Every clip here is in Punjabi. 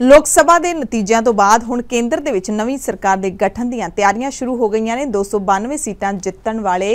ਲੋਕ ਸਭਾ ਦੇ ਨਤੀਜਿਆਂ ਤੋਂ ਬਾਅਦ ਹੁਣ ਕੇਂਦਰ ਦੇ ਵਿੱਚ ਨਵੀਂ ਸਰਕਾਰ ਦੇ ਗਠਨ ਦੀਆਂ ਤਿਆਰੀਆਂ ਸ਼ੁਰੂ ਹੋ ਗਈਆਂ ਨੇ 292 ਸੀਟਾਂ ਜਿੱਤਣ ਵਾਲੇ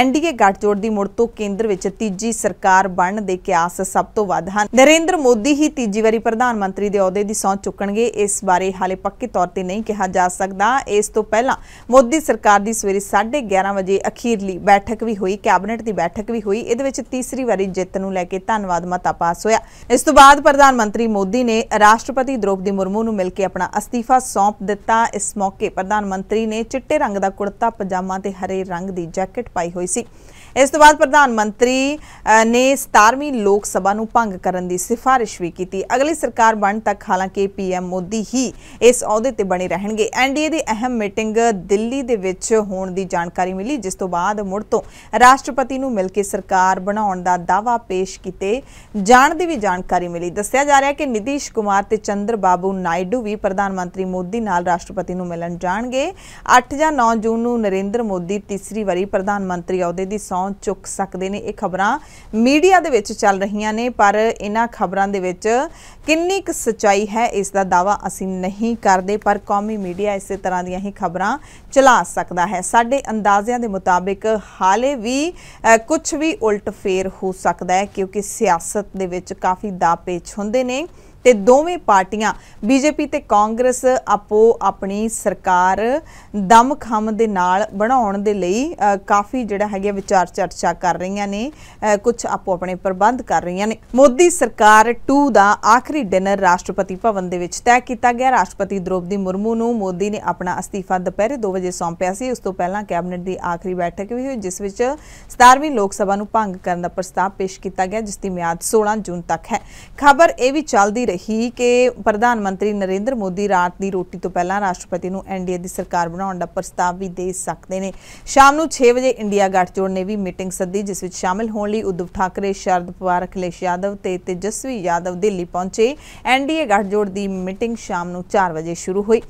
ਐਨਡੀਏ ਗੱਠਜੋੜ ਦੀ ਮੁੜ ਤੋਂ ਕੇਂਦਰ ਵਿੱਚ ਤੀਜੀ ਸਰਕਾਰ ਬਣਨ ਦੇ ਕਿਆਸ ਸਭ ਤੋਂ ਵੱਧ ਹਨ ਨਰਿੰਦਰ ਮੋਦੀ ਹੀ ਤੀਜੀ ਵਾਰੀ ਪ੍ਰਧਾਨ ਮੰਤਰੀ ਦੇ ਅਹੁਦੇ ਦੀ ਸੌਂ ਚੁੱਕਣਗੇ ਇਸ ਬਾਰੇ ਹਾਲੇ ਪੱਕੇ ਤੌਰ ਤੇ ਨਹੀਂ ਕਿਹਾ ਜਾ ਸਕਦਾ ਇਸ ਤੋਂ ਪਹਿਲਾਂ ਮੋਦੀ ਸਰਕਾਰ ਦੀ ਸਵੇਰੇ 11:30 ਵਜੇ ਅਖੀਰਲੀ ਬੈਠਕ ਵੀ ਹੋਈ ਕੈਬਨਿਟ ਦੀ ਬੈਠਕ ਵੀ ਹੋਈ ਇਹਦੇ ਵਿੱਚ ਤੀਸਰੀ ਵਾਰੀ ਜਿੱਤ ਨੂੰ ਲੈ ਕੇ ਧੰਨਵਾਦ ਮਤਾ ਪਾਸ ਹੋਇਆ ਇਸ ਤੋਂ ਬਾਅਦ ਪ੍ਰਧਾਨ ਮੰਤਰੀ ਮੋਦੀ ਨੇ ਰਾਸ਼ਟਰਪਤੀ ਦ੍ਰੋਪਦੀ ਮੁਰਮੂ ਨੂੰ ਮਿਲ ਕੇ ਆਪਣਾ ਅਸਤੀਫਾ ਸੌਂਪ ਦਿੱਤਾ ਇਸ ਮੌਕੇ ਪ੍ਰਧਾਨ ਮੰਤਰੀ ਨੇ ਚਿੱਟੇ ਰੰਗ ਦਾ ਕੁੜਤਾ ਪਜਾਮਾ ਤੇ ਹਰੇ ਰੰਗ ਦੀ ਜੈਕਟ ਪਾਈ ਹੋਈ ਸੀ ਇਸ ਤੋਂ ਬਾਅਦ ਪ੍ਰਧਾਨ ਮੰਤਰੀ ਨੇ 17ਵੀਂ ਲੋਕ ਸਭਾ ਨੂੰ ਭੰਗ ਕਰਨ ਦੀ ਸਿਫਾਰਿਸ਼ ਵੀ ਕੀਤੀ ਅਗਲੀ ਸਰਕਾਰ ਬਣ ਤੱਕ ਹਾਲਾਂਕਿ ਪੀਐਮ ਮੋਦੀ ਹੀ ਇਸ ਅਹੁਦੇ ਤੇ ਬਣੇ ਰਹਿਣਗੇ ਐਨਡੀਏ ਦੀ ਅਹਿਮ ਮੀਟਿੰਗ ਦਿੱਲੀ ਦੇ ਵਿੱਚ ਹੋਣ ਦੀ ਜਾਣਕਾਰੀ ਮਿਲੀ ਜਿਸ ਤੋਂ ਬਾਅਦ ਮੁੜ ਤੋਂ ਰਾਸ਼ਟਰਪਤੀ ਨੂੰ ਮਿਲ ਕੇ ਸਰਕਾਰ ਬਣਾਉਣ ਦਾ ਦਾਵਾ ਪੇਸ਼ ਕੀਤੇ ਜਾਣ ਦੀ ਵੀ ਜਾਣਕਾਰੀ ਮਿਲੀ ਦੱਸਿਆ ਜਾ ਰਿਹਾ ਹੈ ਕਿ ਨਿਦੀਸ਼ ਕੁਮਾਰ ਤੇ ਚੰਦਰ ਬਾਬੂ ਨਾਇਡੂ ਵੀ ਪ੍ਰਧਾਨ ਮੰਤਰੀ ਮੋਦੀ ਨਾਲ ਰਾਸ਼ਟਰਪਤੀ ਨੂੰ ਮਿਲਣ ਜਾਣਗੇ 8 ਜਾਂ 9 ਜੂਨ ਨੂੰ ਨਰਿੰਦਰ ਮੋਦੀ ਤੀਸਰੀ ਵਾਰੀ ਪ੍ਰਧਾਨ ਮੰਤਰੀ ਅਹੁਦੇ ਦੀ ਨਾਂ ਚੁੱਕ ਸਕਦੇ ਨੇ ਇਹ ਖਬਰਾਂ ਮੀਡੀਆ ਦੇ ਵਿੱਚ ਚੱਲ ਰਹੀਆਂ ਨੇ ਪਰ ਇਹਨਾਂ ਖਬਰਾਂ ਦੇ ਵਿੱਚ ਕਿੰਨੀ ਕੁ ਸਚਾਈ ਹੈ ਇਸ ਦਾ ਦਾਵਾ ਅਸੀਂ ਨਹੀਂ ਕਰਦੇ ਪਰ ਕੌਮੀ ਮੀਡੀਆ ਇਸੇ ਤਰ੍ਹਾਂ ਦੀਆਂ ਹੀ ਖਬਰਾਂ ਚਲਾ ਸਕਦਾ ਹੈ ਸਾਡੇ ਅੰਦਾਜ਼ਿਆਂ ਦੇ ਮੁਤਾਬਿਕ ਹਾਲੇ ਵੀ ਕੁਝ ਵੀ ਉਲਟ ਫੇਰ ਹੋ ਸਕਦਾ ਹੈ ਕਿਉਂਕਿ ਸਿਆਸਤ ਦੇ ਵਿੱਚ ਕਾਫੀ ਦਾਪੇਚ ਹੁੰਦੇ ਨੇ ਤੇ ਦੋਵੇਂ ਪਾਰਟੀਆਂ ਬੀਜੇਪੀ ਤੇ ਕਾਂਗਰਸ ਆਪੋ ਆਪਣੀ ਸਰਕਾਰ ਦਮਖਮ ਦੇ ਨਾਲ ਬਣਾਉਣ ਦੇ ਲਈ ਕਾਫੀ ਜਿਹੜਾ ਹੈਗਾ ਵਿਚਾਰ ਚਰਚਾ ਕਰ ਰਹੀਆਂ ਨੇ ਕੁਝ ਆਪੋ ਆਪਣੇ ਪ੍ਰਬੰਧ ਕਰ ਰਹੀਆਂ ਨੇ ਮੋਦੀ ਸਰਕਾਰ 2 ਦਾ ਆਖਰੀ ਡਿਨਰ ਰਾਸ਼ਟਰਪਤੀ ਭਵਨ ਦੇ ਵਿੱਚ ਤੈਅ ਕੀਤਾ ਗਿਆ ਰਾਸ਼ਟਰਪਤੀ ਦ੍ਰੋਪਦੀ ਮੁਰਮੂ ਨੂੰ ਮੋਦੀ ਨੇ ਆਪਣਾ ਅਸਤੀਫਾ ਦੁਪਹਿਰੇ 2 ਵਜੇ ਸੌਂਪਿਆ ਸੀ ਉਸ ਤੋਂ ਪਹਿਲਾਂ ਕੈਬਨਿਟ ਦੀ ਆਖਰੀ ਬੈਠਕ ਵੀ ਹੋਈ ਜਿਸ ਵਿੱਚ 17ਵੀਂ ਲੋਕ ਸਭਾ ਨੂੰ ਭੰਗ ਕਰਨ ਦਾ ਪ੍ਰਸਤਾਵ ਪੇਸ਼ ਕੀਤਾ ਗਿਆ ਜਿਸ ਦੀ ਮਿਆਦ 16 ਜੂਨ ਤੱਕ ਹੈ ਖਬਰ ਇਹ ਵੀ ਚੱਲਦੀ ਰਹੀ ਕਿ ਪ੍ਰਧਾਨ ਮੰਤਰੀ ਨਰਿੰਦਰ ਮੋਦੀ ਰਾਤ ਦੀ ਰੋਟੀ ਤੋਂ ਪਹਿਲਾਂ ਰਾਸ਼ਟਰਪਤੀ ਨੂੰ ਐਨਡੀਏ ਦੀ ਸਰਕਾਰ ਬਣਾਉਣ ਦਾ ਪ੍ਰਸਤਾਵ ਵੀ ਦੇ ਸਕਦੇ ਨੇ ਸ਼ਾਮ ਨੂੰ 6 ਵਜੇ ਇੰਡੀਆ ਗੱਠਜੋੜ ਨੇ ਵੀ ਮੀਟਿੰਗ ਸੱਦੀ ਜਿਸ ਵਿੱਚ ਸ਼ਾਮਲ ਹੋਣ ਲਈ ਉਦਵ ਠਾਕਰੇ, ਸ਼ਰਦ ਪਵਾਰ, ਅਖਲੇਸ਼ ਯਾਦਵ ਤੇ ਤੇਜਸਵੀ ਯਾਦਵ ਦਿੱਲੀ ਪਹੁੰਚੇ ਐਨਡੀਏ ਗੱਠਜੋੜ ਦੀ ਮੀਟਿੰਗ ਸ਼ਾਮ ਨੂੰ 4 ਵਜੇ ਸ਼ੁਰੂ ਹੋਈ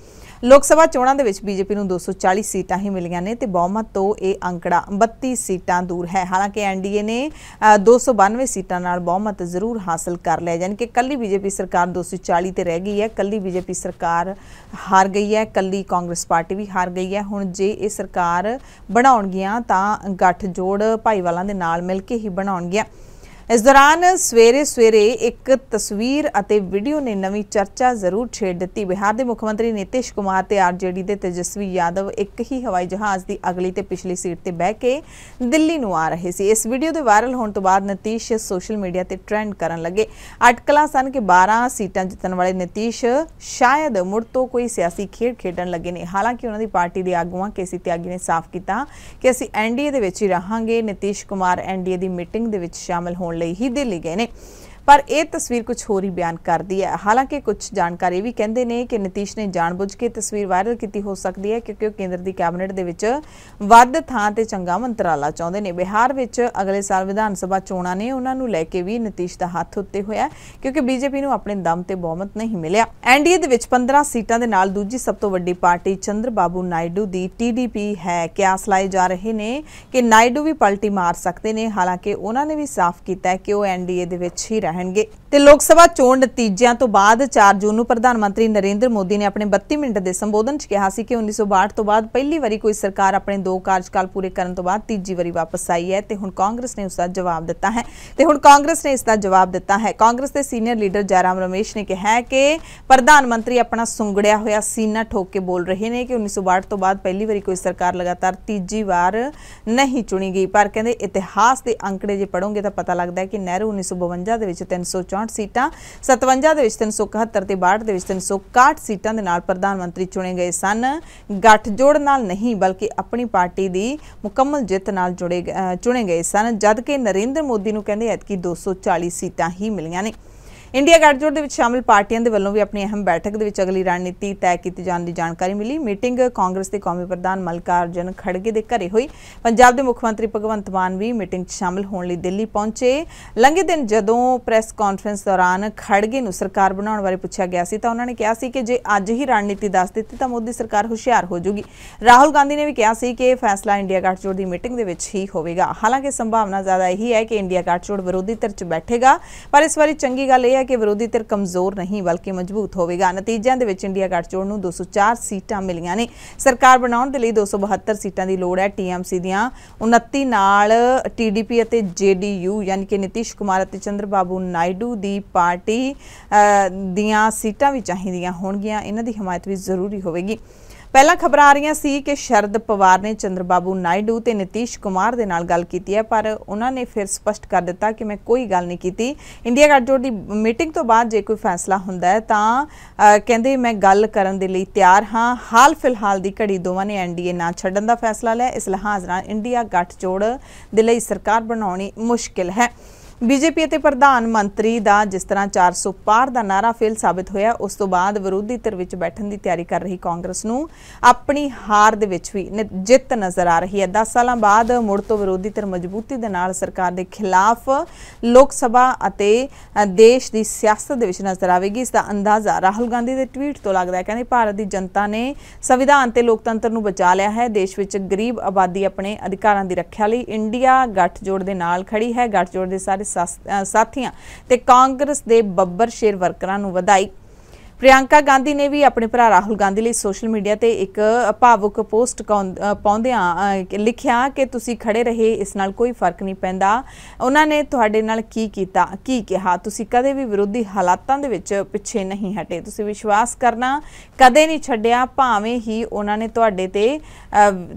ਲੋਕ ਸਭਾ ਚੋਣਾਂ ਦੇ ਵਿੱਚ ਬੀਜੇਪੀ ਨੂੰ 240 ਸੀਟਾਂ ਹੀ ਮਿਲੀਆਂ ਨੇ ਤੇ ਬਹੁਮਤ ਤੋਂ ਇਹ ਅੰਕੜਾ 32 ਸੀਟਾਂ ਦੂਰ ਹੈ ਹਾਲਾਂਕਿ ਐਨਡੀਏ ਨੇ 292 ਸੀਟਾਂ ਨਾਲ ਬਹੁਮਤ ਜ਼ਰੂਰ ਹਾਸਲ ਕਰ ਲਿਆ ਯਾਨੀ ਕਿ ਕੱਲੀ ਬੀਜੇਪੀ ਸਰਕਾਰ 240 ਤੇ ਰਹਿ ਗਈ ਹੈ ਕੱਲੀ ਬੀਜੇਪੀ ਸਰਕਾਰ ਹਾਰ ਗਈ ਹੈ ਕੱਲੀ ਕਾਂਗਰਸ ਪਾਰਟੀ ਵੀ ਹਾਰ ਗਈ ਹੈ ਹੁਣ ਜੇ ਇਹ ਸਰਕਾਰ ਬਣਾਉਣਗੀਆਂ ਤਾਂ ਗੱਠ ਜੋੜ ਭਾਈਵਾਲਾਂ ਦੇ ਨਾਲ ਮਿਲ ਕੇ ਹੀ ਬਣਾਉਣਗੀਆਂ ਇਸ ਦੌਰਾਨ ਸਵੇਰੇ ਸਵੇਰੇ ਇੱਕ ਤਸਵੀਰ ਅਤੇ ਵੀਡੀਓ ਨੇ ਨਵੀਂ ਚਰਚਾ ਜ਼ਰੂਰ ਛੇੜ ਦਿੱਤੀ ਬਿਹਾਰ ਦੇ ਮੁੱਖ ਮੰਤਰੀ ਨਿਤਿਸ਼ ਕੁਮਾਰ ਤੇ ਆਰਜੇਡੀ ਦੇ ਤੇਜਸਵੀ ਯਾਦਵ ਇੱਕ ਹੀ ਹਵਾਈ ਜਹਾਜ਼ ਦੀ ਅਗਲੀ ਤੇ ਪਿਛਲੀ ਸੀਟ ਤੇ ਬਹਿ ਕੇ ਦਿੱਲੀ ਨੂੰ ਆ ਰਹੇ ਸੀ ਇਸ ਵੀਡੀਓ ਦੇ ਵਾਇਰਲ ਹੋਣ ਤੋਂ ਬਾਅਦ ਨਿਤਿਸ਼ ਸੋਸ਼ਲ ਮੀਡੀਆ ਤੇ ਟ੍ਰੈਂਡ ਕਰਨ ਲੱਗੇ ਅਟਕਲਾਂ ਸਨ ਕਿ 12 ਸੀਟਾਂ ਜਿੱਤਣ ਵਾਲੇ ਨਿਤਿਸ਼ ਸ਼ਾਇਦ ਮੁੜ ਤੋਂ ਕੋਈ ਸਿਆਸੀ ਖੇਡ ਖੇਡਣ ਲੱਗੇ ਨੇ ਹਾਲਾਂਕਿ ਉਹਨਾਂ ਦੀ ਪਾਰਟੀ ਦੇ ਆਗੂਆਂ ਕੇਸੀ ਤਿਆਗੀ ਨੇ ਸਾਫ਼ ਕੀਤਾ ਕਿ ਅਸੀਂ ਐਨਡੀਏ ਦੇ ਵਿੱਚ ਹੀ ਰਹਾਂਗੇ ਨਿਤਿਸ਼ ਕੁਮਾਰ ਐਨਡੀਏ ਦੀ ਮੀਟਿੰਗ ਦੇ ਵਿੱਚ ਸ਼ਾਮਲ ਹੋਣ ਲਈ ਹੀ ਦਿੱਲੀ ਗਏ ਨੇ ਪਰ ਇਹ ਤਸਵੀਰ ਕੁਝ ਹੋਰ ਹੀ ਬਿਆਨ ਕਰਦੀ ਹੈ ਹਾਲਾਂਕਿ ਕੁਝ ਜਾਣਕਾਰੀ ਵੀ ਕਹਿੰਦੇ ਨੇ ਕਿ ਨਤੀਸ਼ ਨੇ ਜਾਣਬੁੱਝ ਕੇ ਤਸਵੀਰ ਵਾਇਰਲ ਕੀਤੀ ਹੋ ਸਕਦੀ ਹੈ ਕਿਉਂਕਿ ਉਹ ਕੇਂਦਰ ਦੀ ਕੈਬਨਿਟ ਦੇ ਵਿੱਚ ਵੱਧ ਥਾਂ ਤੇ ਚੰਗਾ ਮੰਤਰਾਲਾ ਚਾਹੁੰਦੇ ਨੇ ਬਿਹਾਰ ਵਿੱਚ ਅਗਲੇ ਸਾਲ ਵਿਧਾਨ ਸਭਾ ਚੋਣਾਂ ਨੇ ਉਹਨਾਂ ਨੂੰ ਲੈ ਕੇ ਵੀ ਨਤੀਸ਼ ਦਾ ਹੱਥ ਉੱਤੇ ਹੋਇਆ ਕਿਉਂਕਿ ਬੀਜੇਪੀ ਨੂੰ ਆਪਣੇ ਦਮ ਤੇ ਬਹੁਮਤ ਨਹੀਂ ਮਿਲਿਆ ਐਨਡੀਏ ਦੇ ਵਿੱਚ 15 ਸੀਟਾਂ ਦੇ ਨਾਲ ਦੂਜੀ ਸਭ ਤੋਂ ਵੱਡੀ ਪਾਰਟੀ ਚੰਦਰ ਬਾਬੂ ਨਾਇਡੂ ਦੀ ਟੀਡੀਪੀ ਹੈ ਕਿਆਸ ਲਾਏ ਜਾ ਰਹੇ ਨੇ ਕਿ ਨਾਇਡੂ ਵੀ ਪਲਟੀ ਮਾਰ ਸਕਦੇ ਨੇ ਹਾਲਾਂਕਿ ਉਹਨਾਂ ਨੇ ਵੀ ਸਾਫ਼ ਕੀਤਾ ਹੈ ਕਿ ਉਹ ਐਨਡੀਏ ਦੇ ਵਿੱਚ ਹੀ ਰਹਿਣਗੇ ਤੇ ਲੋਕ ਸਭਾ ਚੋਣ ਨਤੀਜਿਆਂ ਤੋਂ ਬਾਅਦ 4 ਜੂਨ ਨੂੰ ਪ੍ਰਧਾਨ ਮੰਤਰੀ ਨਰਿੰਦਰ ਮੋਦੀ ਨੇ ਆਪਣੇ 32 ਮਿੰਟ ਦੇ ਸੰਬੋਧਨ 'ਚ ਕਿਹਾ ਸੀ ਕਿ 1962 ਤੋਂ ਬਾਅਦ ਪਹਿਲੀ ਵਾਰੀ ਕੋਈ ਸਰਕਾਰ ਆਪਣੇ ਦੋ ਕਾਰਜਕਾਲ ਪੂਰੇ ਕਰਨ ਤੋਂ ਬਾਅਦ ਤੀਜੀ ਵਾਰੀ ਵਾਪਸ ਆਈ ਹੈ ਤੇ ਹੁਣ ਕਾਂਗਰਸ ਨੇ ਉਸ ਦਾ ਜਵਾਬ ਦਿੱਤਾ ਹੈ ਤੇ ਹੁਣ ਕਾਂਗਰਸ ਨੇ ਇਸ ਦਾ ਜਵਾਬ ਦਿੱਤਾ ਹੈ ਕਾਂਗਰਸ ਦੇ ਸੀਨੀਅਰ ਲੀਡਰ ਜੈਰਾਮ ਰਮੇਸ਼ ਨੇ ਕਿਹਾ ਕਿ ਪ੍ਰਧਾਨ ਮੰਤਰੀ ਆਪਣਾ ਸੁੰਗੜਿਆ ਹੋਇਆ ਸੀਨਾ ਠੋਕ ਕੇ ਬੋਲ ਰਹੇ ਨੇ ਕਿ 1962 ਤੋਂ ਬਾਅਦ ਪਹਿਲੀ ਵਾਰੀ ਕੋਈ ਸਰਕਾਰ ਲਗਾਤਾਰ ਤੀਜੀ ਵਾਰ ਨਹੀਂ ਚੁਣੀ ਗਈ ਪਰ ਕਹਿੰਦੇ ਇਤਿਹਾਸ ਦੇ ਅੰਕੜੇ ਜੇ ਪੜੋਗੇ ਤਾਂ ਪਤਾ ਲੱਗਦਾ ਹੈ ਕਿ ਨਹਿਰੂ 1952 ਦੇ ਵਿੱਚ 364 ਸੀਟਾਂ 57 ਦੇ ਵਿੱਚ 371 ਤੇ 62 ਦੇ ਵਿੱਚ 361 ਸੀਟਾਂ ਦੇ ਨਾਲ ਪ੍ਰਧਾਨ ਮੰਤਰੀ ਚੁਣੇ ਗਏ ਸਨ ਗੱਠਜੋੜ ਨਾਲ ਨਹੀਂ ਬਲਕਿ ਆਪਣੀ ਪਾਰਟੀ ਦੀ ਮੁਕੰਮਲ ਜਿੱਤ ਨਾਲ ਜੁੜੇ ਚੁਣੇ ਗਏ ਸਨ ਜਦ ਕਿ ਨਰਿੰਦਰ ਮੋਦੀ ਨੂੰ ਕਹਿੰਦੇ ਐਤਕੀ 240 ਸੀਟਾਂ ਹੀ ਮਿਲੀਆਂ ਨੇ ਇੰਡੀਆ ਗੱਠਜੋੜ ਦੇ ਵਿੱਚ ਸ਼ਾਮਲ ਪਾਰਟੀਆਂ ਦੇ ਵੱਲੋਂ ਵੀ ਆਪਣੀ ਅਹਿਮ ਬੈਠਕ ਦੇ ਵਿੱਚ ਅਗਲੀ ਰਣਨੀਤੀ ਤੈਅ ਕੀਤੀ ਜਾਣ ਦੀ ਜਾਣਕਾਰੀ ਮਿਲੀ ਮੀਟਿੰਗ ਕਾਂਗਰਸ ਦੇ ਕੌਮੀ ਪ੍ਰਧਾਨ ਮਲਕਾਰਜਨ ਖੜਗੇ ਦੇ ਘਰੇ ਹੋਈ ਪੰਜਾਬ ਦੇ ਮੁੱਖ ਮੰਤਰੀ ਭਗਵੰਤ ਮਾਨ ਵੀ ਮੀਟਿੰਗ 'ਚ ਸ਼ਾਮਲ ਹੋਣ ਲਈ ਦਿੱਲੀ ਪਹੁੰਚੇ ਲੰਘੇ ਦਿਨ ਜਦੋਂ ਪ੍ਰੈਸ ਕਾਨਫਰੰਸ ਦੌਰਾਨ ਖੜਗੇ ਨੂੰ ਸਰਕਾਰ ਬਣਾਉਣ ਬਾਰੇ ਪੁੱਛਿਆ ਗਿਆ ਸੀ ਤਾਂ ਉਹਨਾਂ ਨੇ ਕਿਹਾ ਸੀ ਕਿ ਜੇ ਅੱਜ ਹੀ ਰਣਨੀਤੀ ਦੱਸ ਦਿੱਤੀ ਤਾਂ ਮੋਦੀ ਸਰਕਾਰ ਹੁਸ਼ਿਆਰ ਹੋ ਜਾਊਗੀ ਰਾਹੁਲ ਗਾਂਧੀ ਨੇ ਵੀ ਕਿਹਾ ਸੀ ਕਿ ਫੈਸਲਾ ਇੰਡੀਆ ਗੱਠਜੋੜ ਦੀ ਮੀਟਿੰਗ ਦੇ ਵਿੱਚ ਹੀ ਹੋਵੇਗਾ ਹਾਲਾਂਕਿ ਸੰਭਾਵਨਾ ਜ਼ਿਆਦਾ ਇਹੀ ਹੈ ਕਿ ਇੰਡੀਆ ਗੱਠਜੋੜ ਵਿਰੋਧੀ ਧਿਰ 'ਚ ਬੈਠੇਗਾ ਪਰ ਇਸ ਵਾਰੀ ਚੰਗੀ ਗੱਲ ਇਹ ਹੈ ਹੈ ਕਿ ਵਿਰੋਧੀ ਧਿਰ ਕਮਜ਼ੋਰ ਨਹੀਂ ਬਲਕਿ ਮਜ਼ਬੂਤ ਹੋਵੇਗਾ ਨਤੀਜਿਆਂ ਦੇ ਵਿੱਚ ਇੰਡੀਆ ਗੱਠਜੋੜ ਨੂੰ 204 ਸੀਟਾਂ ਮਿਲੀਆਂ ਨੇ ਸਰਕਾਰ ਬਣਾਉਣ ਦੇ ਲਈ 272 ਸੀਟਾਂ ਦੀ ਲੋੜ ਹੈ ਟੀਐਮਸੀ ਦੀਆਂ 29 ਨਾਲ ਟੀਡੀਪੀ ਅਤੇ ਜੇਡੀਯੂ ਯਾਨੀ ਕਿ ਨਿਤਿਸ਼ ਕੁਮਾਰ ਅਤੇ ਚੰਦਰਬਾਬੂ ਨਾਇਡੂ ਦੀ ਪਾਰਟੀ ਦੀਆਂ ਸੀਟਾਂ ਵੀ ਚਾਹੀਦੀਆਂ ਹੋਣਗੀਆਂ ਇਹਨਾਂ ਦੀ ਹਮਾਇਤ ਵੀ ਜ਼ਰੂਰੀ ਹੋਵੇਗੀ ਪਹਿਲਾਂ ਖਬਰਾਂ ਆ ਰਹੀਆਂ ਸੀ ਕਿ ਸ਼ਰਦ ਪਵਾਰ ਨੇ ਚੰਦਰਬਾਬੂ ਨਾਇਡੂ ਤੇ ਨਿਤੀਸ਼ ਕੁਮਾਰ ਦੇ ਨਾਲ ਗੱਲ ਕੀਤੀ ਹੈ ਪਰ ਉਹਨਾਂ ਨੇ ਫਿਰ ਸਪਸ਼ਟ ਕਰ ਦਿੱਤਾ ਕਿ ਮੈਂ ਕੋਈ ਗੱਲ ਨਹੀਂ ਕੀਤੀ ਇੰਡੀਆ ਗੱਠਜੋੜ ਦੀ ਮੀਟਿੰਗ ਤੋਂ ਬਾਅਦ ਜੇ ਕੋਈ ਫੈਸਲਾ ਹੁੰਦਾ ਹੈ ਤਾਂ ਕਹਿੰਦੇ ਮੈਂ ਗੱਲ ਕਰਨ ਦੇ ਲਈ ਤਿਆਰ ਹਾਂ ਹਾਲ ਫਿਲਹਾਲ ਦੀ ਘੜੀ ਦੋਵਾਂ ਨੇ ਐਨਡੀਏ ਨਾ ਛੱਡਣ ਦਾ ਫੈਸਲਾ ਲਿਆ ਇਸ ਲਈ ਨਾਲ ਇੰਡੀਆ ਗੱਠਜੋੜ ਦੇ ਲਈ ਸਰਕਾਰ ਬਣਾਉਣੀ ਮੁਸ਼ਕਿਲ ਹੈ ਬੀਜੇਪੀ ਅਤੇ ਪ੍ਰਧਾਨ ਮੰਤਰੀ ਦਾ ਜਿਸ ਤਰ੍ਹਾਂ 400 ਪਾਰ ਦਾ ਨਾਰਾ ਫੇਲ ਸਾਬਤ ਹੋਇਆ ਉਸ ਤੋਂ ਬਾਅਦ ਵਿਰੋਧੀ ਧਿਰ ਵਿੱਚ ਬੈਠਣ ਦੀ ਤਿਆਰੀ ਕਰ ਰਹੀ ਕਾਂਗਰਸ ਨੂੰ ਆਪਣੀ ਹਾਰ ਦੇ ਵਿੱਚ ਵੀ ਜਿੱਤ ਨਜ਼ਰ ਆ ਰਹੀ ਹੈ 10 ਸਾਲਾਂ ਬਾਅਦ ਮੁੜ ਤੋਂ ਵਿਰੋਧੀ ਧਿਰ ਮਜ਼ਬੂਤੀ ਦੇ ਨਾਲ ਸਰਕਾਰ ਦੇ ਖਿਲਾਫ ਲੋਕ ਸਭਾ ਅਤੇ ਦੇਸ਼ ਦੀ ਸਿਆਸਤ ਦੇ ਵਿੱਚ ਨਜ਼ਰ ਆਵੇਗੀ ਇਸ ਦਾ ਅੰਦਾਜ਼ਾ ਰਾਹੁਲ ਗਾਂਧੀ ਦੇ ਟਵੀਟ ਤੋਂ ਲੱਗਦਾ ਹੈ ਕਹਿੰਦੇ ਭਾਰਤ ਦੀ ਜਨਤਾ ਨੇ ਸੰਵਿਧਾਨ ਤੇ ਲੋਕਤੰਤਰ ਨੂੰ ਬਚਾ ਲਿਆ ਹੈ ਦੇਸ਼ ਵਿੱਚ ਗਰੀਬ ਆਬਾਦੀ ਆਪਣੇ ਅਧਿਕਾਰਾਂ ਦੀ ਰੱਖਿਆ ਲਈ ਇੰਡੀਆ ਗੱਠਜੋੜ ਦੇ ਨਾਲ ਖੜੀ ਹੈ ਗੱਠਜੋੜ ਦੇ ਸਾਰੇ ਸਾਥੀਆਂ ਤੇ ਕਾਂਗਰਸ ਦੇ ਬੱਬਰ ਸ਼ੇਰ ਵਰਕਰਾਂ ਨੂੰ ਵਧਾਈ ਪ੍ਰਿਆੰਕਾ ਗਾਂਧੀ ਨੇ ਵੀ ਆਪਣੇ ਭਰਾ ਰਾਹੁਲ ਗਾਂਧੀ ਲਈ ਸੋਸ਼ਲ ਮੀਡੀਆ ਤੇ ਇੱਕ ਭਾਵੁਕ ਪੋਸਟ ਪਾਉਂਦਿਆਂ ਲਿਖਿਆ ਕਿ ਤੁਸੀਂ ਖੜੇ ਰਹੇ ਇਸ ਨਾਲ ਕੋਈ ਫਰਕ ਨਹੀਂ ਪੈਂਦਾ ਉਹਨਾਂ ਨੇ ਤੁਹਾਡੇ ਨਾਲ ਕੀ ਕੀਤਾ ਕੀ ਕਿਹਾ ਤੁਸੀਂ ਕਦੇ ਵੀ ਵਿਰੋਧੀ ਹਾਲਾਤਾਂ ਦੇ ਵਿੱਚ ਪਿੱਛੇ ਨਹੀਂ ਹਟੇ ਤੁਸੀਂ ਵਿਸ਼ਵਾਸ ਕਰਨਾ ਕਦੇ ਨਹੀਂ ਛੱਡਿਆ ਭਾਵੇਂ ਹੀ ਉਹਨਾਂ ਨੇ ਤੁਹਾਡੇ ਤੇ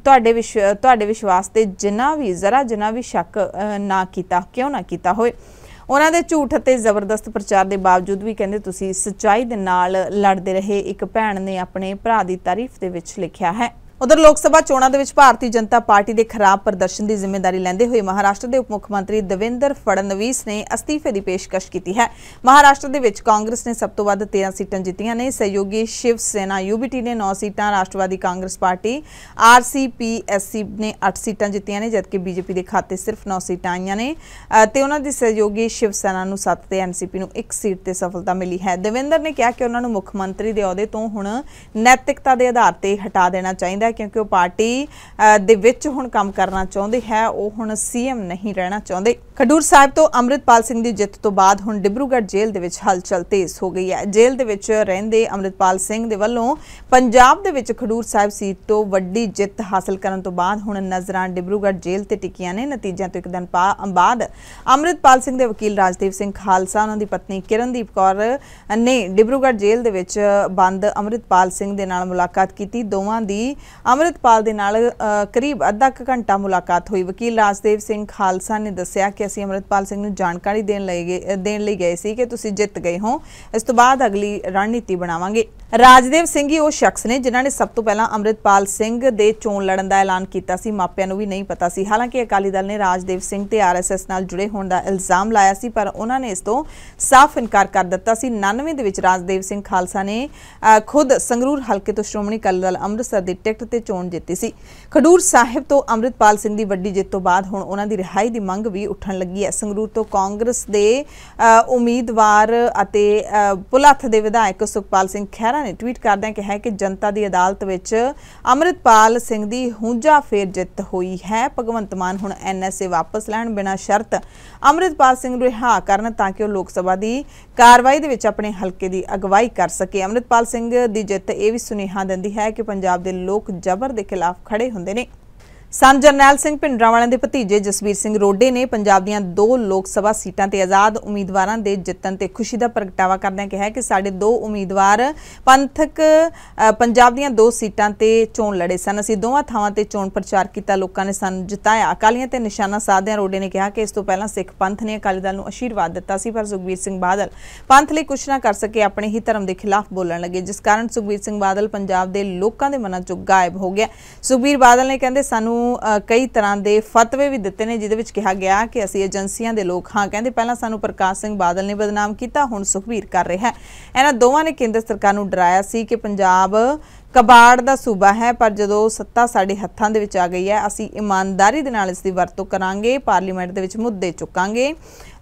ਤੁਹਾਡੇ ਤੁਹਾਡੇ ਵਿਸ਼ਵਾਸ ਤੇ ਜਿੰਨਾ ਵੀ ਜ਼ਰਾ ਜਿੰਨਾ ਵੀ ਸ਼ੱਕ ਨਾ ਕੀਤਾ ਕਿਉਂ ਨਾ ਕੀਤਾ ਹੋਵੇ ਉਹਨਾਂ ਦੇ ਝੂਠ ਅਤੇ ਜ਼ਬਰਦਸਤ ਪ੍ਰਚਾਰ ਦੇ ਬਾਵਜੂਦ ਵੀ ਕਹਿੰਦੇ ਤੁਸੀਂ ਸਚਾਈ ਦੇ ਨਾਲ ਲੜਦੇ ਰਹੇ ਇੱਕ ਭੈਣ ਨੇ ਆਪਣੇ ਭਰਾ ਦੀ ਤਾਰੀਫ ਦੇ ਵਿੱਚ ਲਿਖਿਆ ਹੈ ਉਧਰ ਲੋਕ ਸਭਾ ਚੋਣਾਂ ਦੇ ਵਿੱਚ ਭਾਰਤੀ ਜਨਤਾ ਪਾਰਟੀ ਦੇ ਖਰਾਬ ਪ੍ਰਦਰਸ਼ਨ ਦੀ ਜ਼ਿੰਮੇਵਾਰੀ ਲੈਂਦੇ ਹੋਏ ਮਹਾਰਾਸ਼ਟਰ ਦੇ ਉਪ ਮੁੱਖ ਮੰਤਰੀ ਦਵਿੰਦਰ ਫੜਨਵੀਸ ਨੇ ਅਸਤੀਫੇ ਦੀ ਪੇਸ਼ਕਸ਼ ਕੀਤੀ ਹੈ ਮਹਾਰਾਸ਼ਟਰ ਦੇ ਵਿੱਚ ਕਾਂਗਰਸ ਨੇ ਸਭ ਤੋਂ ਵੱਧ 13 ਸੀਟਾਂ ਜਿੱਤੀਆਂ ਨੇ ਸਹਿਯੋਗੀ ਸ਼ਿਵ ਸੈਨਾ ਯੂਬੀਟੀ ਨੇ 9 ਸੀਟਾਂ ਰਾਸ਼ਟਰਵਾਦੀ ਕਾਂਗਰਸ ਪਾਰਟੀ ਆਰਸੀਪੀਐਸਸੀ ਨੇ 8 ਸੀਟਾਂ ਜਿੱਤੀਆਂ ਨੇ ਜਦਕਿ ਬੀਜੇਪੀ ਦੇ ਖਾਤੇ ਸਿਰਫ 9 ਸੀਟਾਂ ਆਈਆਂ ਨੇ ਤੇ ਉਹਨਾਂ ਦੀ ਸਹਿਯੋਗੀ ਸ਼ਿਵ ਸੈਨਾ ਨੂੰ 7 ਤੇ ਐਨਸੀਪੀ ਨੂੰ 1 ਸੀਟ ਤੇ ਸਫਲਤਾ ਮਿਲੀ ਹੈ ਦਵਿੰਦਰ ਨੇ ਕਿਹਾ ਕਿ ਉਹਨਾਂ ਨੂੰ ਮੁੱਖ ਮੰਤਰੀ ਦੇ ਅਹੁਦੇ ਤੋਂ ਹੁਣ ਨੈਤਿਕਤਾ ਦੇ ਆਧਾਰ ਤੇ ਹਟਾ ਦੇਣਾ ਚਾਹੀਦਾ ਚਾਹੀਦਾ ਕਿਉਂਕਿ ਉਹ ਪਾਰਟੀ ਦੇ ਵਿੱਚ ਹੁਣ ਕੰਮ ਕਰਨਾ ਚਾਹੁੰਦੇ ਹੈ ਉਹ ਹੁਣ ਸੀਐਮ ਨਹੀਂ ਰਹਿਣਾ ਚਾਹੁੰਦੇ ਖਡੂਰ ਸਾਹਿਬ ਤੋਂ ਅਮਰਿਤਪਾਲ ਸਿੰਘ ਦੀ ਜਿੱਤ ਤੋਂ ਬਾਅਦ ਹੁਣ ਡਿਬਰੂਗੜ੍ਹ ਜੇਲ੍ਹ ਦੇ ਵਿੱਚ ਹਲਚਲ ਤੇਜ਼ ਹੋ ਗਈ ਹੈ ਜੇਲ੍ਹ ਦੇ ਵਿੱਚ ਰਹਿੰਦੇ ਅਮਰਿਤਪਾਲ ਸਿੰਘ ਦੇ ਵੱਲੋਂ ਪੰਜਾਬ ਦੇ ਵਿੱਚ ਖਡੂਰ ਸਾਹਿਬ ਸੀਟ ਤੋਂ ਵੱਡੀ ਜਿੱਤ ਹਾਸਲ ਕਰਨ ਤੋਂ ਬਾਅਦ ਹੁਣ ਨਜ਼ਰਾਂ ਡਿਬਰੂਗੜ੍ਹ ਜੇਲ੍ਹ ਤੇ ਟਿਕੀਆਂ ਨੇ ਨਤੀਜਿਆਂ ਤੋਂ ਇੱਕ ਦਿਨ ਬਾਅਦ ਅਮਰਿਤਪਾਲ ਸਿੰਘ ਦੇ ਵਕੀਲ ਰਾਜਦੀਪ ਸਿੰਘ ਖਾਲਸਾ ਉਹਨਾਂ ਦੀ ਪਤਨੀ ਕਿਰਨਦੀਪ ਕੌਰ ਨੇ ਡਿਬਰੂਗੜ੍ਹ ਜੇਲ੍ਹ ਦੇ ਵਿੱਚ ਬੰਦ ਅਮਰਿਤਪਾਲ ਸਿੰਘ ਦੇ ਨਾਲ ਮੁਲਾਕਾਤ ਕੀਤੀ ਦੋਵਾਂ ਦੀ ਅਮਰਿਤਪਾਲ ਦੇ ਨਾਲ ਕਰੀਬ ਅੱਧਾ ਘੰਟਾ ਮੁਲਾਕਾਤ ਹੋਈ ਵਕੀਲ ਰਾਜਦੇਵ ਸਿੰਘ ਖਾਲਸਾ ਨੇ ਦੱਸਿਆ ਕਿ ਅਸੀਂ ਅਮਰਿਤਪਾਲ ਸਿੰਘ ਨੂੰ ਜਾਣਕਾਰੀ ਦੇਣ ਲਈ ਦੇਣ ਲਈ ਗਏ ਸੀ ਕਿ ਤੁਸੀਂ ਜਿੱਤ ਗਏ ਹੋ ਇਸ ਤੋਂ ਬਾਅਦ ਅਗਲੀ ਰਣਨੀਤੀ ਬਣਾਵਾਂਗੇ ਰਾਜਦੇਵ ਸਿੰਘ ਹੀ ਉਹ ਸ਼ਖਸ ਨੇ ਜਿਨ੍ਹਾਂ ਨੇ ਸਭ ਤੋਂ ਪਹਿਲਾਂ ਅਮਰਿਤਪਾਲ ਸਿੰਘ ਦੇ ਚੋਣ ਲੜਨ ਦਾ ਐਲਾਨ ਕੀਤਾ ਸੀ ਮਾਪਿਆਂ ਨੂੰ ਵੀ ਨਹੀਂ ਪਤਾ ਸੀ ਹਾਲਾਂਕਿ ਅਕਾਲੀ ਦਲ ਨੇ ਰਾਜਦੇਵ ਸਿੰਘ ਤੇ ਆਰਐਸਐਸ ਨਾਲ ਜੁੜੇ ਹੋਣ ਦਾ ਇਲਜ਼ਾਮ ਲਾਇਆ ਸੀ ਪਰ ਉਹਨਾਂ ਨੇ ਇਸ ਤੋਂ ਸਾਫ਼ ਇਨਕਾਰ ਕਰ ਦਿੱਤਾ ਸੀ 99 ਦੇ ਵਿੱਚ ਰਾਜਦੇਵ ਸਿੰਘ ਖਾਲਸਾ ਨੇ ਖੁਦ ਸੰਗਰੂਰ ਹਲਕੇ ਤੋਂ ਸ਼੍ਰੋਮਣੀ ਅਕਾਲੀ ਦਲ ਅੰਮ੍ਰਿਤਸਰ ਦੀ ਟਿਕਟ ਤੇ ਚੋਣ ਜਿੱਤੀ ਸੀ ਖਡੂਰ ਸਾਹਿਬ ਤੋਂ ਅਮਰਿਤਪਾਲ ਸਿੰਘ ਦੀ ਵੱਡੀ ਜਿੱਤ ਤੋਂ ਬਾਅਦ ਹੁਣ ਉਹਨਾਂ ਦੀ ਰਿਹਾਈ ਦੀ ਮੰਗ ਵੀ ਉੱਠਣ ਲੱਗੀ ਹੈ ਸੰਗਰੂਰ ਤੋਂ ਕਾਂਗਰਸ ਦੇ ਉਮੀਦਵਾਰ ਅਤੇ ਪੁਲੱਥ ਦੇ ਵਿਧਾਇਕ ਸੁਖਪਾਲ ਸਿੰਘ ਖਹਿਰਾ ਨੇ ਟਵੀਟ ਕਰਦਿਆਂ ਕਿਹਾ ਕਿ ਜਨਤਾ ਦੀ ਅਦਾਲਤ ਵਿੱਚ ਅਮਰਿਤਪਾਲ ਸਿੰਘ ਦੀ ਹੂੰਜਾ ਫੇਰ ਜਿੱਤ ਹੋਈ ਹੈ ਭਗਵੰਤ ਮਾਨ ਹੁਣ ਐਨਐਸਏ ਵਾਪਸ ਲੈਣ ਬਿਨਾਂ ਸ਼ਰਤ ਅਮਰਿਤਪਾਲ ਸਿੰਘ ਨੂੰ ਰਿਹਾ ਕਰਨ ਤਾਂ ਕਿ ਉਹ ਲੋਕ ਸਭਾ ਦੀ ਕਾਰਵਾਈ ਦੇ ਵਿੱਚ ਆਪਣੇ ਹਲਕੇ ਦੀ ਅਗਵਾਈ ਕਰ ਸਕੇ ਅਮਰਿਤਪਾਲ ਸਿੰਘ ਦੀ ਜਿੱਤ ਇਹ ਵੀ ਸੁਨੇਹਾ ਦਿੰਦੀ ਹੈ ਕਿ ਪੰਜਾਬ ਦੇ ਲੋਕ ਜ਼ਬਰ ਦੇ ਖਿਲਾਫ ਖੜੇ ਹੁੰਦੇ ਨੇ ਸੰਤ ਜਰਨੈਲ ਸਿੰਘ ਪਿੰਡਰਾ ਵਾਲਿਆਂ ਦੇ ਭਤੀਜੇ ਜਸਵੀਰ ਸਿੰਘ ਰੋਡੇ ਨੇ ਪੰਜਾਬ ਦੀਆਂ ਦੋ ਲੋਕ ਸਭਾ ਸੀਟਾਂ ਤੇ ਆਜ਼ਾਦ ਉਮੀਦਵਾਰਾਂ ਦੇ ਜਿੱਤਣ ਤੇ ਖੁਸ਼ੀ ਦਾ ਪ੍ਰਗਟਾਵਾ ਕਰਦਿਆਂ ਕਿਹਾ ਕਿ ਸਾਡੇ ਦੋ ਉਮੀਦਵਾਰ ਪੰਥਕ ਪੰਜਾਬ ਦੀਆਂ ਦੋ ਸੀਟਾਂ ਤੇ ਚੋਣ ਲੜੇ ਸਨ ਅਸੀਂ ਦੋਵਾਂ ਥਾਵਾਂ ਤੇ ਚੋਣ ਪ੍ਰਚਾਰ ਕੀਤਾ ਲੋਕਾਂ ਨੇ ਸਾਨੂੰ ਜਿਤਾਇਆ ਅਕਾਲੀਆਂ ਤੇ ਨਿਸ਼ਾਨਾ ਸਾਧਿਆਂ ਰੋਡੇ ਨੇ ਕਿਹਾ ਕਿ ਇਸ ਤੋਂ ਪਹਿਲਾਂ ਸਿੱਖ ਪੰਥ ਨੇ ਅਕਾਲੀ ਦਲ ਨੂੰ ਅਸ਼ੀਰਵਾਦ ਦਿੱਤਾ ਸੀ ਪਰ ਸੁਖਬੀਰ ਸਿੰਘ ਬਾਦਲ ਪੰਥ ਲਈ ਕੁਝ ਨਾ ਕਰ ਸਕੇ ਆਪਣੇ ਹੀ ਧਰਮ ਦੇ ਖਿਲਾਫ ਬੋਲਣ ਲੱਗੇ ਜਿਸ ਕਾਰਨ ਸੁਖਬੀਰ ਸਿੰਘ ਬਾਦਲ ਪੰਜਾਬ ਦੇ ਲੋਕਾਂ ਦੇ ਮਨਾਂ ਚੋਂ ਗਾਇਬ ਹੋ ਗਿਆ ਸੁਖਬੀਰ ਬਾਦਲ ਨੇ ਕਹਿੰਦੇ ਸਾਨੂੰ ਨੂੰ ਕਈ ਤਰ੍ਹਾਂ ਦੇ ਫਤਵੇ ਵੀ ਦਿੱਤੇ ਨੇ ਜਿਹਦੇ ਵਿੱਚ ਕਿਹਾ ਗਿਆ ਕਿ ਅਸੀਂ ਏਜੰਸੀਆਂ ਦੇ ਲੋਕ ਹਾਂ ਕਹਿੰਦੇ ਪਹਿਲਾਂ ਸਾਨੂੰ ਪ੍ਰਕਾਸ਼ ਸਿੰਘ ਬਾਦਲ ਨੇ ਬਦਨਾਮ ਕੀਤਾ ਹੁਣ ਸੁਖਵੀਰ ਕਰ ਰਿਹਾ ਹੈ ਇਹਨਾਂ ਦੋਵਾਂ ਨੇ ਕੇਂਦਰ ਸਰਕਾਰ ਨੂੰ ਡਰਾਇਆ ਸੀ ਕਿ ਪੰਜਾਬ ਕਬਾੜ ਦਾ ਸੂਬਾ ਹੈ ਪਰ ਜਦੋਂ ਸੱਤਾ ਸਾਡੇ ਹੱਥਾਂ ਦੇ ਵਿੱਚ ਆ ਗਈ ਹੈ ਅਸੀਂ ਇਮਾਨਦਾਰੀ ਦੇ ਨਾਲ ਇਸ ਦੀ ਵਰਤੋਂ ਕਰਾਂਗੇ ਪਾਰਲੀਮੈਂਟ ਦੇ ਵਿੱਚ ਮੁੱਦੇ ਚੁੱਕਾਂਗੇ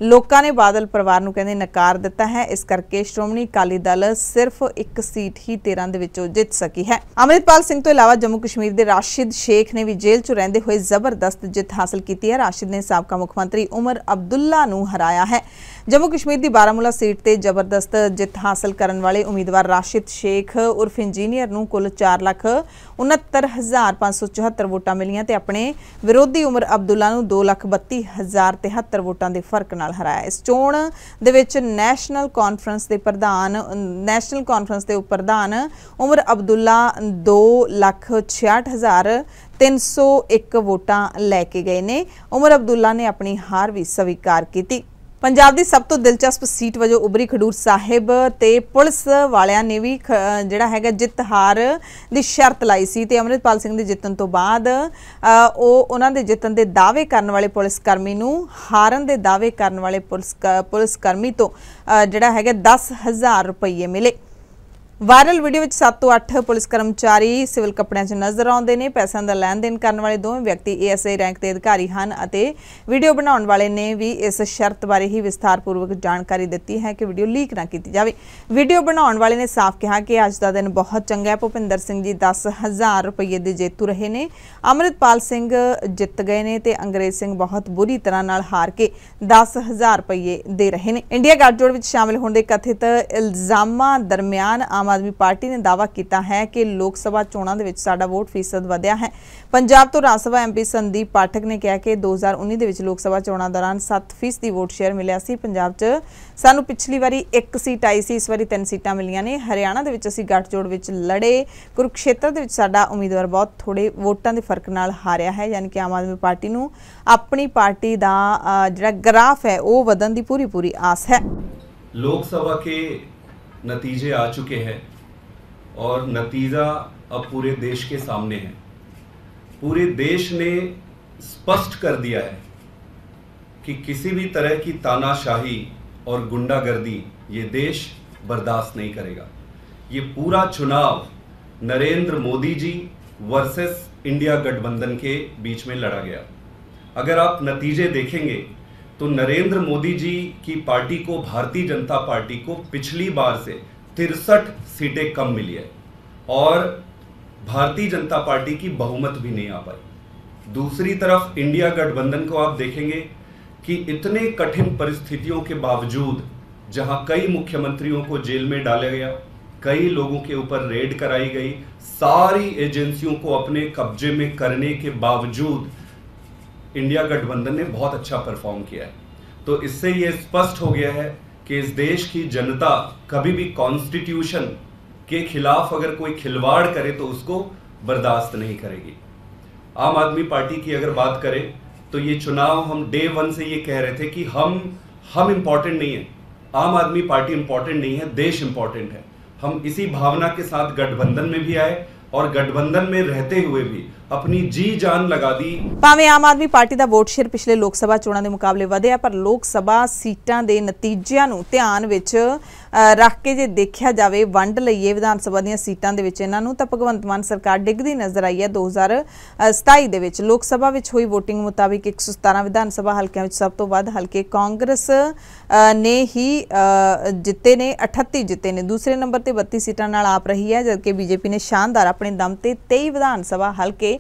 ਲੋਕਾਂ ਨੇ ਬਾਦਲ ਪਰਿਵਾਰ ਨੂੰ ਕਹਿੰਦੇ ਨਕਾਰ ਦਿੱਤਾ ਹੈ ਇਸ ਕਰਕੇ ਸ਼੍ਰੋਮਣੀ ਅਕਾਲੀ ਦਲ ਸਿਰਫ ਇੱਕ ਸੀਟ ਹੀ 13 ਦੇ ਵਿੱਚੋਂ ਜਿੱਤ ਸਕੀ ਹੈ ਅਮਰਿਤਪਾਲ ਸਿੰਘ ਤੋਂ ਇਲਾਵਾ ਜੰਮੂ ਕਸ਼ਮੀਰ ਦੇ ਰਾਸ਼ਿਦ ਸ਼ੇਖ ਨੇ ਵੀ ਜੇਲ੍ਹ 'ਚ ਰਹਿੰਦੇ ਹੋਏ ਜ਼ਬਰਦਸਤ ਜਿੱਤ ਹਾਸਲ ਕੀਤੀ ਹੈ ਰਾਸ਼ਿਦ ਨੇ ਸਾਬਕਾ ਮੁੱਖ ਮੰਤਰੀ ਉਮਰ ਅਬਦੁੱਲਾ ਨੂੰ ਹਰਾਇਆ ਹੈ ਜੰਮੂ ਕਸ਼ਮੀਰ ਦੀ ਬਾਰਾਮੂਲਾ ਸੀਟ ਤੇ ਜ਼ਬਰਦਸਤ ਜਿੱਤ ਹਾਸਲ ਕਰਨ ਵਾਲੇ ਉਮੀਦਵਾਰ ਰਾਸ਼ਿਦ ਸ਼ੇਖ ਉਰਫ ਇੰਜੀਨੀਅਰ ਨੂੰ ਕੁੱਲ 4 ਲੱਖ 69574 ਵੋਟਾਂ ਮਿਲੀਆਂ ਤੇ ਆਪਣੇ ਵਿਰੋਧੀ ਉਮਰ ਅਬਦੁੱਲਾ ਨੂੰ 2 ਲੱਖ 32073 ਵੋਟਾਂ ਦੇ ਫਰਕ ਨਾਲ ਹਰਾਇਆ ਇਸ ਚੋਣ ਦੇ ਵਿੱਚ ਨੈਸ਼ਨਲ ਕਾਨਫਰੰਸ ਦੇ ਪ੍ਰਧਾਨ ਨੈਸ਼ਨਲ ਕਾਨਫਰੰਸ ਦੇ ਪ੍ਰਧਾਨ ਉਮਰ ਅਬਦੁੱਲਾ 2 ਲੱਖ 66000 301 ਵੋਟਾਂ ਲੈ ਕੇ ਗਏ ਨੇ ਉਮਰ ਅਬਦੁੱਲਾ ਨੇ ਆਪਣੀ ਹਾਰ ਵੀ ਸਵੀਕਾਰ ਕੀਤੀ ਪੰਜਾਬ ਦੀ ਸਭ ਤੋਂ ਦਿਲਚਸਪ ਸੀਟ ਵਜੋਂ ਉਬਰੀ ਖਡੂਰ ਸਾਹਿਬ ਤੇ ਪੁਲਿਸ ਵਾਲਿਆਂ ਨੇ ਵੀ ਜਿਹੜਾ ਹੈਗਾ ਜਿੱਤ ਹਾਰ ਦੀ ਸ਼ਰਤ ਲਾਈ ਸੀ ਤੇ ਅਮਰਿਤਪਾਲ ਸਿੰਘ ਦੇ ਜਿੱਤਣ ਤੋਂ ਬਾਅਦ ਉਹ ਉਹਨਾਂ ਦੇ ਜਿੱਤਣ ਦੇ ਦਾਅਵੇ ਕਰਨ ਵਾਲੇ ਪੁਲਿਸ ਕਰਮੀ ਨੂੰ ਹਾਰਨ ਦੇ ਦਾਅਵੇ ਕਰਨ ਵਾਲੇ ਪੁਲਿਸ ਪੁਲਿਸ ਕਰਮੀ ਤੋਂ ਜਿਹੜਾ ਹੈਗਾ 10000 ਰੁਪਏ ਮਿਲੇ ਵਾਇਰਲ ਵੀਡੀਓ ਵਿੱਚ 7 ਤੋਂ 8 ਪੁਲਿਸ ਕਰਮਚਾਰੀ ਸਿਵਲ ਕੱਪੜਿਆਂ 'ਚ ਨਜ਼ਰ ਆਉਂਦੇ ਨੇ ਪੈਸਿਆਂ ਦਾ ਲੈਣ ਦੇਣ ਕਰਨ ਵਾਲੇ ਦੋਵੇਂ ਵਿਅਕਤੀ ਏਐਸਆਈ ਰੈਂਕ ਦੇ ਅਧਿਕਾਰੀ ਹਨ ਅਤੇ ਵੀਡੀਓ ਬਣਾਉਣ ਵਾਲੇ ਨੇ ਵੀ ਇਸ ਸ਼ਰਤ ਬਾਰੇ ਹੀ ਵਿਸਥਾਰਪੂਰਵਕ ਜਾਣਕਾਰੀ ਦਿੱਤੀ ਹੈ ਕਿ ਵੀਡੀਓ ਲੀਕ ਨਾ ਕੀਤੀ ਜਾਵੇ ਵੀਡੀਓ ਬਣਾਉਣ ਵਾਲੇ ਨੇ ਸਾਫ਼ ਕਿਹਾ ਕਿ ਅੱਜ ਦਾ ਦਿਨ ਬਹੁਤ ਚੰਗਾ ਹੈ ਭੁਪਿੰਦਰ ਸਿੰਘ ਜੀ 10000 ਰੁਪਏ ਦੇ ਜੇਤੂ ਰਹੇ ਨੇ ਅਮਰਿਤਪਾਲ ਸਿੰਘ ਜਿੱਤ ਗਏ ਨੇ ਤੇ ਅੰਗਰੇਜ਼ ਸਿੰਘ ਬਹੁਤ ਬੁਰੀ ਤਰ੍ਹਾਂ ਨਾਲ ਹਾਰ ਕੇ 10000 ਰੁਪਏ ਦੇ ਰਹੇ ਨੇ ਇੰਡੀਆ ਗੱਠਜੋੜ ਵਿੱਚ ਸ਼ਾਮਿਲ ਹੋਣ ਦੇ ਕਥਿਤ ਇਲਜ਼ਾਮਾਂ ਦਰਮਿਆਨ ਆਮ ਆਦਮੀ ਪਾਰਟੀ ਨੇ ਦਾਅਵਾ ਕੀਤਾ ਹੈ ਕਿ ਲੋਕ ਸਭਾ ਚੋਣਾਂ ਦੇ ਵਿੱਚ ਸਾਡਾ ਵੋਟ ਫੀਸਦ ਵਧਿਆ ਹੈ ਪੰਜਾਬ ਤੋਂ ਰਾਜ ਸਭਾ ਐਮਪੀ ਸੰਦੀਪ ਪਾਠਕ ਨੇ ਕਿਹਾ ਕਿ 2019 ਦੇ ਵਿੱਚ ਲੋਕ ਸਭਾ ਚੋਣਾਂ ਦੌਰਾਨ 7% ਦੀ ਵੋਟ ਸ਼ੇਅਰ ਮਿਲਿਆ ਸੀ ਪੰਜਾਬ 'ਚ ਸਾਨੂੰ ਪਿਛਲੀ ਵਾਰੀ 1 ਸੀਟ ਆਈ ਸੀ ਇਸ ਵਾਰੀ 3 ਸੀਟਾਂ ਮਿਲੀਆਂ ਨੇ ਹਰਿਆਣਾ ਦੇ ਵਿੱਚ ਅਸੀਂ ਗੱਠਜੋੜ ਵਿੱਚ ਲੜੇ ਕੁਰੂਕਸ਼ੇਤਰ ਦੇ ਵਿੱਚ ਸਾਡਾ ਉਮੀਦਵਾਰ ਬਹੁਤ ਥੋੜੇ ਵੋਟਾਂ ਦੇ ਫਰਕ ਨਾਲ ਹਾਰਿਆ ਹੈ ਯਾਨੀ ਕਿ ਆਮ ਆਦਮੀ ਪਾਰਟੀ ਨੂੰ ਆਪਣੀ ਪਾਰਟੀ ਦਾ ਜਿਹੜਾ ਗ੍ਰਾਫ ਹੈ ਉਹ ਵਧਣ ਦੀ ਪੂਰੀ ਪੂਰੀ ਆਸ ਹੈ ਲੋਕ ਸਭਾ ਕੇ नतीजे आ चुके हैं और नतीजा अब पूरे देश के सामने है पूरे देश ने स्पष्ट कर दिया है कि किसी भी तरह की तानाशाही और गुंडागर्दी ये देश बर्दाश्त नहीं करेगा ये पूरा चुनाव नरेंद्र मोदी जी वर्सेस इंडिया गठबंधन के बीच में लड़ा गया अगर आप नतीजे देखेंगे तो नरेंद्र मोदी जी की पार्टी को भारतीय जनता पार्टी को पिछली बार से तिरसठ सीटें कम मिली है और भारतीय जनता पार्टी की बहुमत भी नहीं आ पाई दूसरी तरफ इंडिया गठबंधन को आप देखेंगे कि इतने कठिन परिस्थितियों के बावजूद जहां कई मुख्यमंत्रियों को जेल में डाला गया कई लोगों के ऊपर रेड कराई गई सारी एजेंसियों को अपने कब्जे में करने के बावजूद इंडिया गठबंधन ने बहुत अच्छा परफॉर्म किया है तो इससे ये स्पष्ट हो गया है कि इस देश की जनता कभी भी कॉन्स्टिट्यूशन के खिलाफ अगर कोई खिलवाड़ करे तो उसको बर्दाश्त नहीं करेगी आम आदमी पार्टी की अगर बात करें तो ये चुनाव हम डे वन से ये कह रहे थे कि हम हम इम्पॉर्टेंट नहीं है आम आदमी पार्टी इम्पॉर्टेंट नहीं है देश इम्पॉर्टेंट है हम इसी भावना के साथ गठबंधन में भी आए और गठबंधन में रहते हुए भी ਆਪਣੀ ਜੀ ਜਾਨ ਲਗਾ ਦੀ ਭਾਵੇਂ ਆਮ ਆਦਮੀ ਪਾਰਟੀ ਦਾ ਵੋਟ ਸ਼ੇਅਰ ਪਿਛਲੇ ਲੋਕ ਸਭਾ ਚੋਣਾਂ ਦੇ ਮੁਕਾਬਲੇ ਵਧਿਆ ਪਰ ਲੋਕ ਸਭਾ ਸੀਟਾਂ ਦੇ ਨਤੀਜਿਆਂ ਨੂੰ ਧਿਆਨ ਵਿੱਚ ਰੱਖ ਕੇ ਜੇ ਦੇਖਿਆ ਜਾਵੇ ਵੰਡ ਲਈਏ ਵਿਧਾਨ ਸਭਾ ਦੀਆਂ ਸੀਟਾਂ ਦੇ ਵਿੱਚ ਇਹਨਾਂ ਨੂੰ ਤਾਂ ਭਗਵੰਤ ਮਾਨ ਸਰਕਾਰ ਡਿੱਗਦੀ ਨਜ਼ਰ ਆਈ ਹੈ 2027 ਦੇ ਵਿੱਚ ਲੋਕ ਸਭਾ ਵਿੱਚ ਹੋਈ VOTING ਮੁਤਾਬਿਕ 117 ਵਿਧਾਨ ਸਭਾ ਹਲਕਿਆਂ ਵਿੱਚ ਸਭ ਤੋਂ ਵੱਧ ਹਲਕੇ ਕਾਂਗਰਸ ਨੇ ਹੀ ਜਿੱਤੇ ਨੇ 38 ਜਿੱਤੇ ਨੇ ਦੂਸਰੇ ਨੰਬਰ ਤੇ 32 ਸੀਟਾਂ ਨਾਲ ਆਪ ਰਹੀ ਹੈ ਜਦਕਿ ਬੀਜੇਪੀ ਨੇ ਸ਼ਾਨਦਾਰ ਆਪਣੇ ਦਮ ਤੇ 23 ਵਿਧਾਨ ਸਭਾ ਹਲਕੇ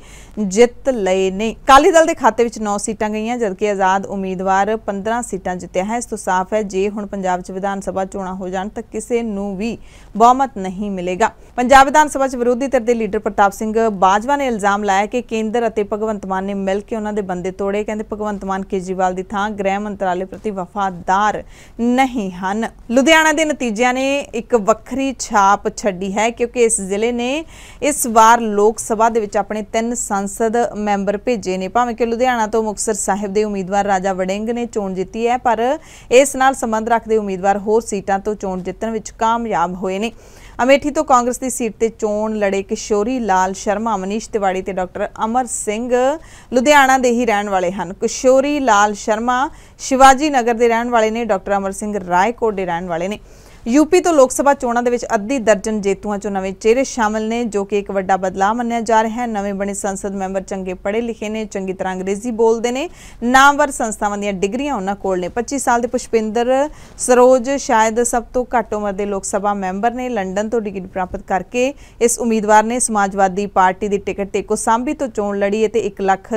ਜਿੱਤ ਲਏ ਨੇ ਕਾਲੀ ਦਲ ਦੇ ਖਾਤੇ ਵਿੱਚ 9 ਸੀਟਾਂ ਗਈਆਂ ਜਦਕਿ ਆਜ਼ਾਦ ਉਮੀਦਵਾਰ 15 ਸੀਟਾਂ ਜਿੱਤਿਆ ਹੈ ਇਸ ਤੋਂ ਸਾਫ਼ ਹੈ ਜੇ ਹੁਣ ਪੰਜਾਬ 'ਚ ਵਿਧਾਨ ਸਭਾ ਚੋਣਾਂ ਹੋ ਜਾਣ ਜਾਣ ਤੱਕ ਕਿਸੇ ਨੂੰ ਵੀ ਬਹੁਮਤ ਨਹੀਂ ਮਿਲੇਗਾ ਪੰਜਾਬ ਵਿਧਾਨ ਸਭਾ ਚ ਵਿਰੋਧੀ ਧਿਰ ਦੇ ਲੀਡਰ ਪ੍ਰਤਾਪ ਸਿੰਘ ਬਾਜਵਾ ਨੇ ਇਲਜ਼ਾਮ ਲਾਇਆ ਕਿ ਕੇਂਦਰ ਅਤੇ ਭਗਵੰਤ ਮਾਨ ਨੇ ਮਿਲ ਕੇ ਉਹਨਾਂ ਦੇ ਬੰਦੇ ਤੋੜੇ ਕਹਿੰਦੇ ਭਗਵੰਤ ਮਾਨ ਕੇਜਰੀਵਾਲ ਦੀ ਥਾਂ ਗ੍ਰਹਿ ਮੰਤਰਾਲੇ ਪ੍ਰਤੀ ਵਫਾਦਾਰ ਨਹੀਂ ਹਨ ਲੁਧਿਆਣਾ ਦੇ ਨਤੀਜਿਆਂ ਨੇ ਇੱਕ ਵੱਖਰੀ ਛਾਪ ਛੱਡੀ ਹੈ ਕਿਉਂਕਿ ਇਸ ਜ਼ਿਲ੍ਹੇ ਨੇ ਇਸ ਵਾਰ ਲੋਕ ਸਭਾ ਦੇ ਵਿੱਚ ਆਪਣੇ ਤਿੰਨ ਸੰਸਦ ਮੈਂਬਰ ਭੇਜੇ ਨੇ ਭਾਵੇਂ ਕਿ ਲੁਧਿਆਣਾ ਤੋਂ ਮੁਕਸਰ ਸਾਹਿਬ ਦੇ ਉਮੀਦਵਾਰ ਰਾਜਾ ਵੜਿੰਗ ਨੇ ਚੋਣ ਜਿੱਤੀ ਹੈ ਪਰ ਇਸ ਨਾਲ ਸੰਬੰਧ ਰੱਖਦੇ ਉਮੀਦਵਾਰ ਹੋਰ ਸੀਟਾਂ ਤੋਂ ਚੋਣ ਚੋਣ ਜਿੱਤਣ ਵਿੱਚ ਕਾਮਯਾਬ ਹੋਏ ਨੇ ਅਮੇਠੀ ਤੋਂ ਕਾਂਗਰਸ ਦੀ ਸੀਟ ਤੇ ਚੋਣ ਲੜੇ ਕਿਸ਼ੋਰੀ ਲਾਲ ਸ਼ਰਮਾ ਮਨੀਸ਼ ਤਿਵਾੜੀ ਤੇ ਡਾਕਟਰ ਅਮਰ ਸਿੰਘ ਲੁਧਿਆਣਾ ਦੇ ਹੀ ਰਹਿਣ ਵਾਲੇ ਹਨ ਕਿਸ਼ੋਰੀ ਲਾਲ ਸ਼ਰਮਾ ਸ਼ਿਵਾਜੀ ਨਗਰ ਦੇ ਰਹਿਣ ਵਾਲੇ ਨੇ ਡਾਕਟਰ ਅਮਰ ਸਿੰਘ ਰਾਏਕੋਟ ਦੇ ਰਹਿਣ ਵਾਲੇ ਨੇ ਯੂਪੀ ਤੋਂ ਲੋਕ ਸਭਾ ਚੋਣਾਂ ਦੇ ਵਿੱਚ ਅੱਧੀ ਦਰਜਨ ਜੇਤੂਆਂ ਚੋਂ ਨਵੇਂ ਚਿਹਰੇ ਸ਼ਾਮਲ ਨੇ ਜੋ ਕਿ ਇੱਕ ਵੱਡਾ ਬਦਲਾਅ ਮੰਨਿਆ ਜਾ ਰਿਹਾ ਹੈ ਨਵੇਂ ਬਣੇ ਸੰਸਦ ਮੈਂਬਰ ਚੰਗੇ ਪੜ੍ਹੇ ਲਿਖੇ ਨੇ ਚੰਗੀ ਤਰ੍ਹਾਂ ਅੰਗਰੇਜ਼ੀ ਬੋਲਦੇ ਨੇ ਨਾਮਵਰ ਸੰਸਥਾਵਾਂ ਦੀਆਂ ਡਿਗਰੀਆਂ ਉਹਨਾਂ ਕੋਲ ਨੇ 25 ਸਾਲ ਦੇ ਪੁਸ਼ਪਿੰਦਰ ਸਰੋਜ ਸ਼ਾਇਦ ਸਭ ਤੋਂ ਘੱਟ ਉਮਰ ਦੇ ਲੋਕ ਸਭਾ ਮੈਂਬਰ ਨੇ ਲੰਡਨ ਤੋਂ ਡਿਗਰੀ ਪ੍ਰਾਪਤ ਕਰਕੇ ਇਸ ਉਮੀਦਵਾਰ ਨੇ ਸਮਾਜਵਾਦੀ ਪਾਰਟੀ ਦੀ ਟਿਕਟ ਤੇ ਕੋਸਾਂਬੀ ਤੋਂ ਚੋਣ ਲੜੀ ਅਤੇ 1 ਲੱਖ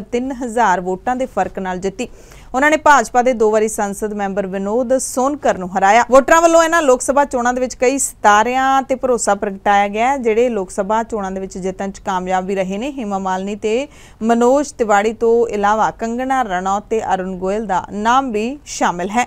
ਵੋਟਾਂ ਦੇ ਫਰਕ ਨਾਲ ਜਿੱਤੀ ਉਹਨਾਂ ਨੇ ਭਾਜਪਾ ਦੇ ਦੋ ਵਾਰੀ ਸੰਸਦ ਮੈਂਬਰ ਵਿਨੋਦ ਸੋਨਕਰ ਨੂੰ ਹਰਾਇਆ ਵੋਟਰਾਂ ਵੱਲੋਂ ਇਹਨਾਂ ਲੋਕ ਸਭਾ ਚੋਣਾਂ ਦੇ ਵਿੱਚ ਕਈ ਸਿਤਾਰਿਆਂ ਤੇ ਭਰੋਸਾ ਪ੍ਰਗਟਾਇਆ ਗਿਆ ਜਿਹੜੇ ਲੋਕ ਸਭਾ ਚੋਣਾਂ ਦੇ ਵਿੱਚ ਜਿੱਤਣ 'ਚ ਕਾਮਯਾਬ ਵੀ ਰਹੇ ਨੇ ਹਿਮਾ ਮਾਲਨੀ ਤੇ ਮਨੋਜ ਤਿਵਾੜੀ ਤੋਂ ਇਲਾਵਾ ਕੰਗਣਾ ਰਣੌਤ ਤੇ ਅਰੁਣ ਗੋਇਲ ਦਾ ਨਾਮ ਵੀ ਸ਼ਾਮਿਲ ਹੈ